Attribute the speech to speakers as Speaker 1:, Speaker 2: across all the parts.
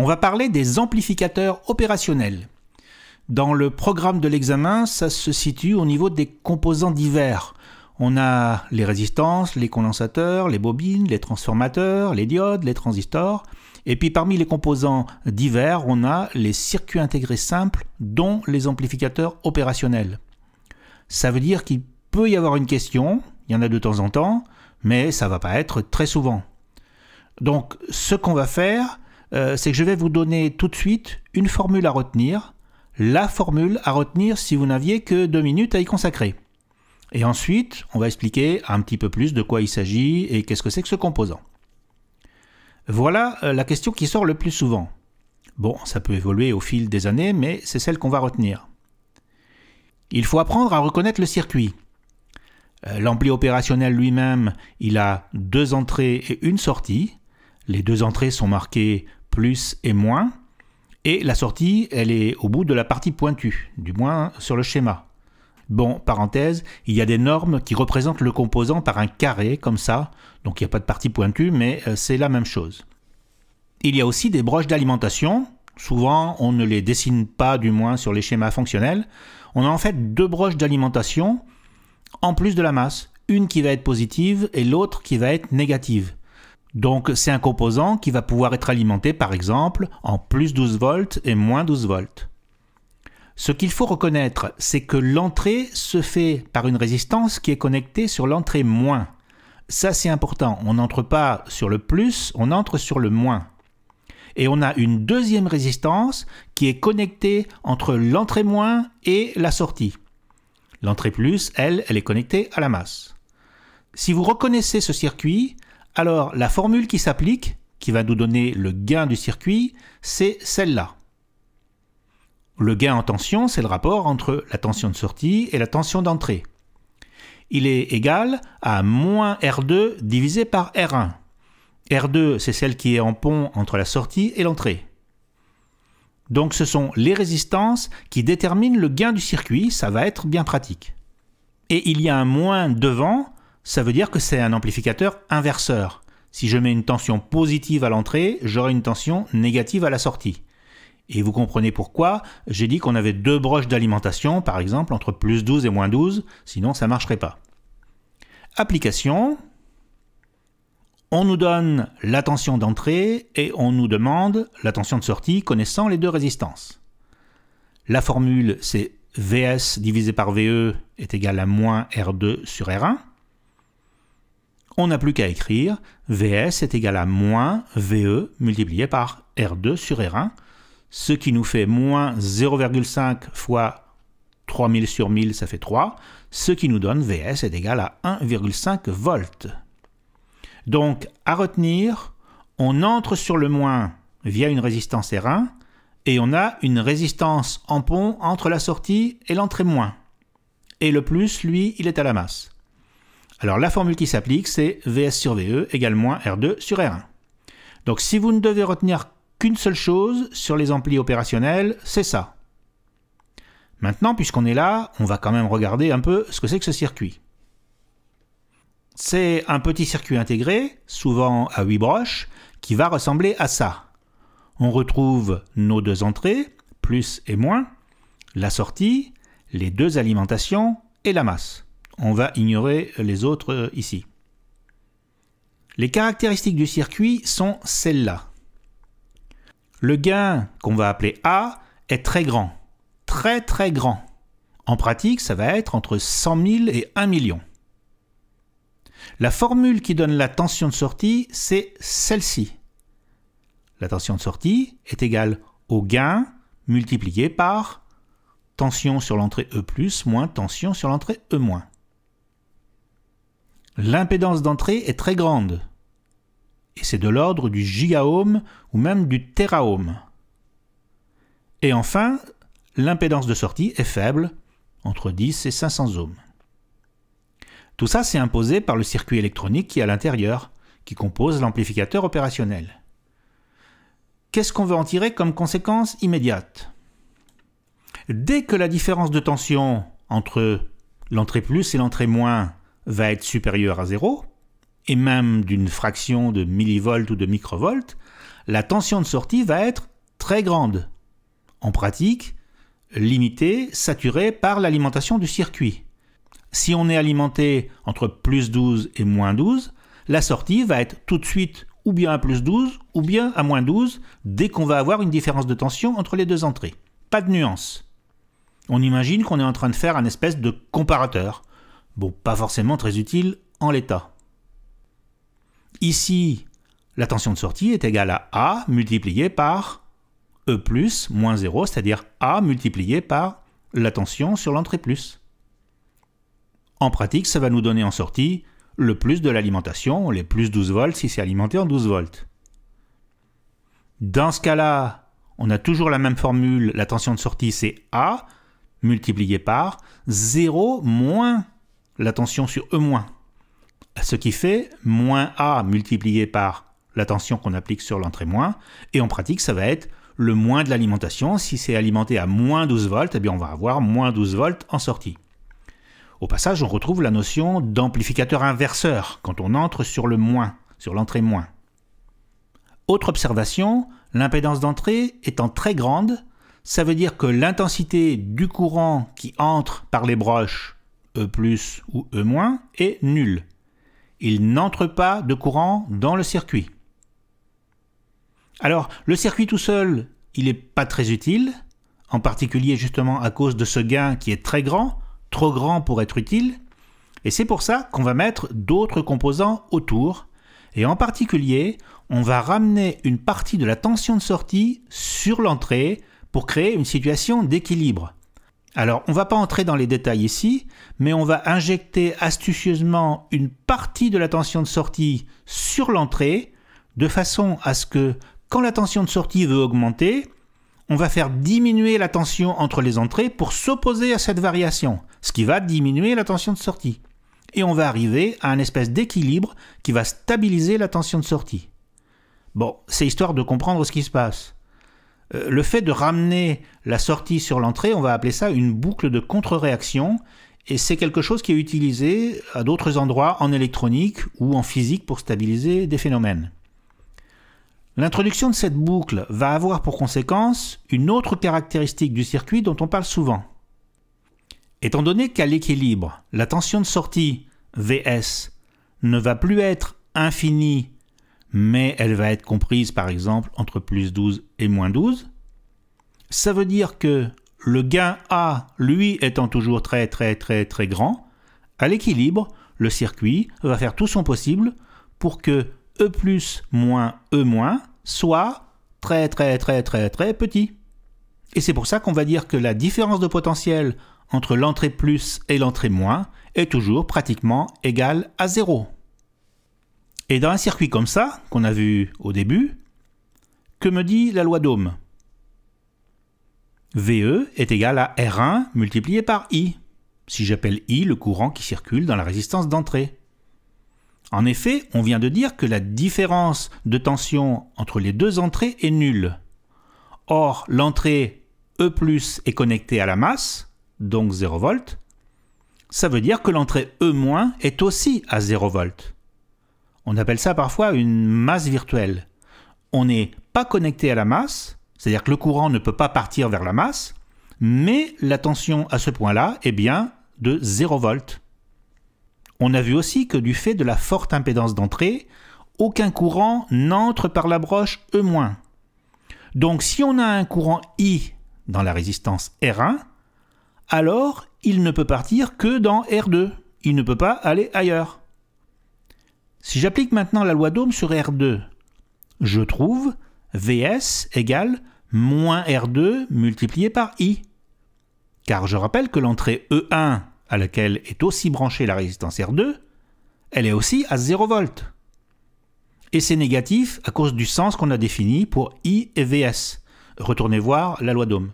Speaker 1: On va parler des amplificateurs opérationnels. Dans le programme de l'examen, ça se situe au niveau des composants divers. On a les résistances, les condensateurs, les bobines, les transformateurs, les diodes, les transistors. Et puis parmi les composants divers, on a les circuits intégrés simples, dont les amplificateurs opérationnels. Ça veut dire qu'il peut y avoir une question, il y en a de temps en temps, mais ça ne va pas être très souvent. Donc ce qu'on va faire, euh, c'est que je vais vous donner tout de suite une formule à retenir, la formule à retenir si vous n'aviez que deux minutes à y consacrer. Et ensuite, on va expliquer un petit peu plus de quoi il s'agit et qu'est-ce que c'est que ce composant. Voilà euh, la question qui sort le plus souvent. Bon, ça peut évoluer au fil des années, mais c'est celle qu'on va retenir. Il faut apprendre à reconnaître le circuit. Euh, l'ampli opérationnel lui-même, il a deux entrées et une sortie. Les deux entrées sont marquées plus et moins. Et la sortie, elle est au bout de la partie pointue, du moins sur le schéma. Bon, parenthèse, il y a des normes qui représentent le composant par un carré, comme ça, donc il n'y a pas de partie pointue, mais euh, c'est la même chose. Il y a aussi des broches d'alimentation, souvent on ne les dessine pas du moins sur les schémas fonctionnels. On a en fait deux broches d'alimentation en plus de la masse, une qui va être positive et l'autre qui va être négative. Donc c'est un composant qui va pouvoir être alimenté par exemple en plus 12 volts et moins 12 volts. Ce qu'il faut reconnaître, c'est que l'entrée se fait par une résistance qui est connectée sur l'entrée moins. Ça c'est important, on n'entre pas sur le plus, on entre sur le moins. Et on a une deuxième résistance qui est connectée entre l'entrée moins et la sortie. L'entrée plus, elle, elle est connectée à la masse. Si vous reconnaissez ce circuit, alors, la formule qui s'applique, qui va nous donner le gain du circuit, c'est celle-là. Le gain en tension, c'est le rapport entre la tension de sortie et la tension d'entrée. Il est égal à moins R2 divisé par R1. R2, c'est celle qui est en pont entre la sortie et l'entrée. Donc ce sont les résistances qui déterminent le gain du circuit, ça va être bien pratique. Et il y a un moins devant, ça veut dire que c'est un amplificateur inverseur. Si je mets une tension positive à l'entrée, j'aurai une tension négative à la sortie. Et vous comprenez pourquoi j'ai dit qu'on avait deux broches d'alimentation, par exemple entre plus 12 et moins 12, sinon ça ne marcherait pas. Application. On nous donne la tension d'entrée et on nous demande la tension de sortie connaissant les deux résistances. La formule c'est Vs divisé par Ve est égal à moins R2 sur R1 on n'a plus qu'à écrire VS est égal à moins VE multiplié par R2 sur R1, ce qui nous fait moins 0,5 fois 3000 sur 1000, ça fait 3, ce qui nous donne VS est égal à 1,5 volts. Donc, à retenir, on entre sur le moins via une résistance R1 et on a une résistance en pont entre la sortie et l'entrée moins. Et le plus, lui, il est à la masse. Alors la formule qui s'applique, c'est Vs sur VE égale moins R2 sur R1. Donc si vous ne devez retenir qu'une seule chose sur les amplis opérationnels, c'est ça. Maintenant, puisqu'on est là, on va quand même regarder un peu ce que c'est que ce circuit. C'est un petit circuit intégré, souvent à 8 broches, qui va ressembler à ça. On retrouve nos deux entrées, plus et moins, la sortie, les deux alimentations et la masse on va ignorer les autres euh, ici. Les caractéristiques du circuit sont celles-là. Le gain qu'on va appeler A est très grand, très très grand. En pratique, ça va être entre 100 000 et 1 million. La formule qui donne la tension de sortie, c'est celle-ci. La tension de sortie est égale au gain multiplié par tension sur l'entrée E+, moins tension sur l'entrée E- l'impédance d'entrée est très grande. Et c'est de l'ordre du gigaohm ou même du teraohm. Et enfin, l'impédance de sortie est faible, entre 10 et 500 ohms. Tout ça, c'est imposé par le circuit électronique qui est à l'intérieur, qui compose l'amplificateur opérationnel. Qu'est-ce qu'on veut en tirer comme conséquence immédiate Dès que la différence de tension entre l'entrée plus et l'entrée moins va être supérieur à 0, et même d'une fraction de millivolts ou de microvolts, la tension de sortie va être très grande. En pratique, limitée, saturée par l'alimentation du circuit. Si on est alimenté entre plus 12 et moins 12, la sortie va être tout de suite ou bien à plus 12 ou bien à moins 12 dès qu'on va avoir une différence de tension entre les deux entrées. Pas de nuance. On imagine qu'on est en train de faire un espèce de comparateur. Bon, pas forcément très utile en l'état. Ici, la tension de sortie est égale à A multiplié par E plus moins 0, c'est-à-dire A multiplié par la tension sur l'entrée plus. En pratique, ça va nous donner en sortie le plus de l'alimentation, les plus 12 volts si c'est alimenté en 12 volts. Dans ce cas-là, on a toujours la même formule, la tension de sortie c'est A multiplié par 0 moins la tension sur E-. Ce qui fait moins A multiplié par la tension qu'on applique sur l'entrée moins, et en pratique ça va être le moins de l'alimentation. Si c'est alimenté à moins 12 volts, eh bien on va avoir moins 12 volts en sortie. Au passage, on retrouve la notion d'amplificateur inverseur quand on entre sur le moins, sur l'entrée moins. Autre observation, l'impédance d'entrée étant très grande, ça veut dire que l'intensité du courant qui entre par les broches E plus ou E moins, est nul. Il n'entre pas de courant dans le circuit. Alors, le circuit tout seul, il n'est pas très utile, en particulier justement à cause de ce gain qui est très grand, trop grand pour être utile, et c'est pour ça qu'on va mettre d'autres composants autour, et en particulier, on va ramener une partie de la tension de sortie sur l'entrée pour créer une situation d'équilibre. Alors, on ne va pas entrer dans les détails ici, mais on va injecter astucieusement une partie de la tension de sortie sur l'entrée, de façon à ce que, quand la tension de sortie veut augmenter, on va faire diminuer la tension entre les entrées pour s'opposer à cette variation, ce qui va diminuer la tension de sortie. Et on va arriver à un espèce d'équilibre qui va stabiliser la tension de sortie. Bon, c'est histoire de comprendre ce qui se passe. Euh, le fait de ramener la sortie sur l'entrée, on va appeler ça une boucle de contre-réaction. Et c'est quelque chose qui est utilisé à d'autres endroits en électronique ou en physique pour stabiliser des phénomènes. L'introduction de cette boucle va avoir pour conséquence une autre caractéristique du circuit dont on parle souvent. Étant donné qu'à l'équilibre, la tension de sortie, Vs, ne va plus être infinie mais elle va être comprise par exemple entre plus 12 et moins 12. Ça veut dire que le gain A, lui, étant toujours très très très très grand, à l'équilibre, le circuit va faire tout son possible pour que E plus moins E moins soit très très très très très petit. Et c'est pour ça qu'on va dire que la différence de potentiel entre l'entrée plus et l'entrée moins est toujours pratiquement égale à 0. Et dans un circuit comme ça, qu'on a vu au début, que me dit la loi d'Ohm VE est égal à R1 multiplié par I, si j'appelle I le courant qui circule dans la résistance d'entrée. En effet, on vient de dire que la différence de tension entre les deux entrées est nulle. Or, l'entrée E est connectée à la masse, donc 0 V. Ça veut dire que l'entrée E- est aussi à 0 V. On appelle ça parfois une masse virtuelle. On n'est pas connecté à la masse, c'est-à-dire que le courant ne peut pas partir vers la masse, mais la tension à ce point-là est bien de 0 volt. On a vu aussi que du fait de la forte impédance d'entrée, aucun courant n'entre par la broche E-. Donc si on a un courant I dans la résistance R1, alors il ne peut partir que dans R2. Il ne peut pas aller ailleurs. Si j'applique maintenant la loi d'Ohm sur R2, je trouve Vs égale moins R2 multiplié par I. Car je rappelle que l'entrée E1, à laquelle est aussi branchée la résistance R2, elle est aussi à 0 V. Et c'est négatif à cause du sens qu'on a défini pour I et Vs. Retournez voir la loi d'Ohm.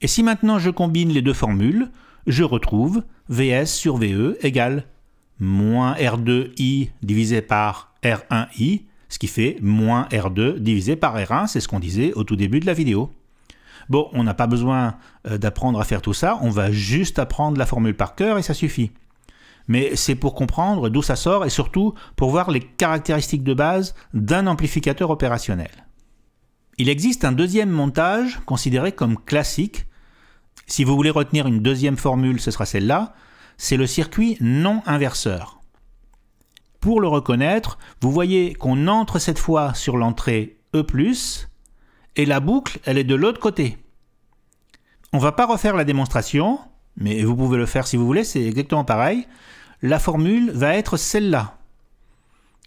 Speaker 1: Et si maintenant je combine les deux formules, je retrouve Vs sur VE égale moins R2i divisé par R1i, ce qui fait moins R2 divisé par R1, c'est ce qu'on disait au tout début de la vidéo. Bon, on n'a pas besoin euh, d'apprendre à faire tout ça, on va juste apprendre la formule par cœur et ça suffit. Mais c'est pour comprendre d'où ça sort et surtout pour voir les caractéristiques de base d'un amplificateur opérationnel. Il existe un deuxième montage considéré comme classique. Si vous voulez retenir une deuxième formule, ce sera celle-là c'est le circuit non inverseur. Pour le reconnaître, vous voyez qu'on entre cette fois sur l'entrée E+, et la boucle, elle est de l'autre côté. On ne va pas refaire la démonstration, mais vous pouvez le faire si vous voulez, c'est exactement pareil. La formule va être celle-là.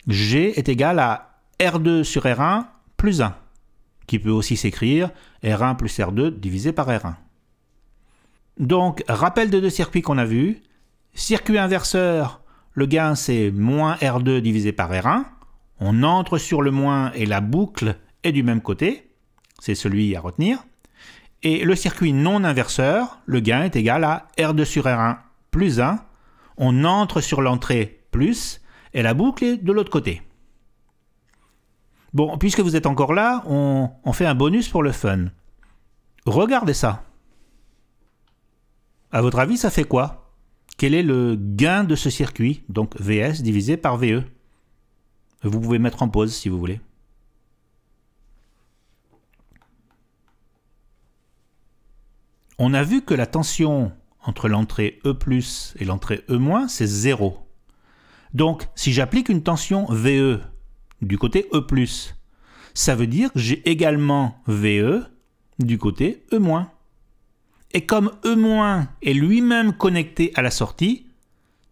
Speaker 1: G est égal à R2 sur R1 plus 1, qui peut aussi s'écrire R1 plus R2 divisé par R1. Donc, rappel de deux circuits qu'on a vus, Circuit inverseur, le gain c'est moins R2 divisé par R1. On entre sur le moins et la boucle est du même côté. C'est celui à retenir. Et le circuit non inverseur, le gain est égal à R2 sur R1 plus 1. On entre sur l'entrée plus et la boucle est de l'autre côté. Bon, puisque vous êtes encore là, on, on fait un bonus pour le fun. Regardez ça. À votre avis, ça fait quoi quel est le gain de ce circuit Donc VS divisé par VE. Vous pouvez mettre en pause si vous voulez. On a vu que la tension entre l'entrée E ⁇ et l'entrée E ⁇ c'est 0. Donc si j'applique une tension VE du côté E ⁇ ça veut dire que j'ai également VE du côté E-. Et comme E- est lui-même connecté à la sortie,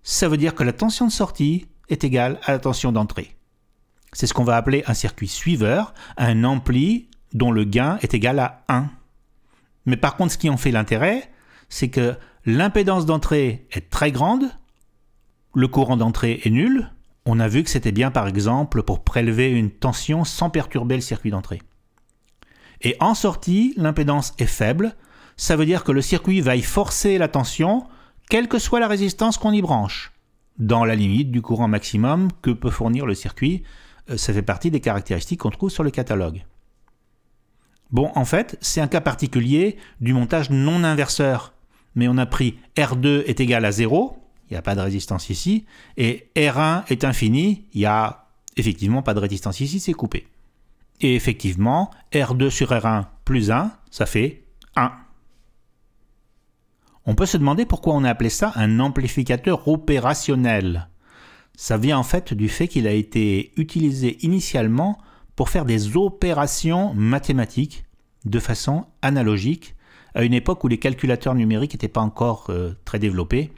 Speaker 1: ça veut dire que la tension de sortie est égale à la tension d'entrée. C'est ce qu'on va appeler un circuit suiveur, un ampli dont le gain est égal à 1. Mais par contre, ce qui en fait l'intérêt, c'est que l'impédance d'entrée est très grande, le courant d'entrée est nul. On a vu que c'était bien par exemple pour prélever une tension sans perturber le circuit d'entrée. Et en sortie, l'impédance est faible, ça veut dire que le circuit va y forcer la tension, quelle que soit la résistance qu'on y branche, dans la limite du courant maximum que peut fournir le circuit. Euh, ça fait partie des caractéristiques qu'on trouve sur le catalogue. Bon, en fait, c'est un cas particulier du montage non inverseur. Mais on a pris R2 est égal à 0, il n'y a pas de résistance ici, et R1 est infini, il n'y a effectivement pas de résistance ici, c'est coupé. Et effectivement, R2 sur R1 plus 1, ça fait 1. On peut se demander pourquoi on a appelé ça un amplificateur opérationnel. Ça vient en fait du fait qu'il a été utilisé initialement pour faire des opérations mathématiques de façon analogique à une époque où les calculateurs numériques n'étaient pas encore euh, très développés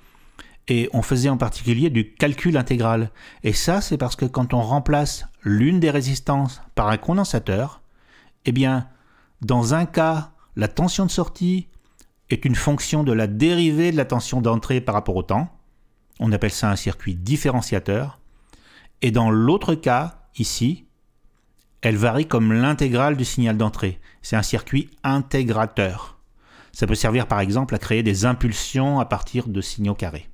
Speaker 1: et on faisait en particulier du calcul intégral. Et ça, c'est parce que quand on remplace l'une des résistances par un condensateur, eh bien, dans un cas, la tension de sortie est une fonction de la dérivée de la tension d'entrée par rapport au temps. On appelle ça un circuit différenciateur. Et dans l'autre cas, ici, elle varie comme l'intégrale du signal d'entrée. C'est un circuit intégrateur. Ça peut servir par exemple à créer des impulsions à partir de signaux carrés.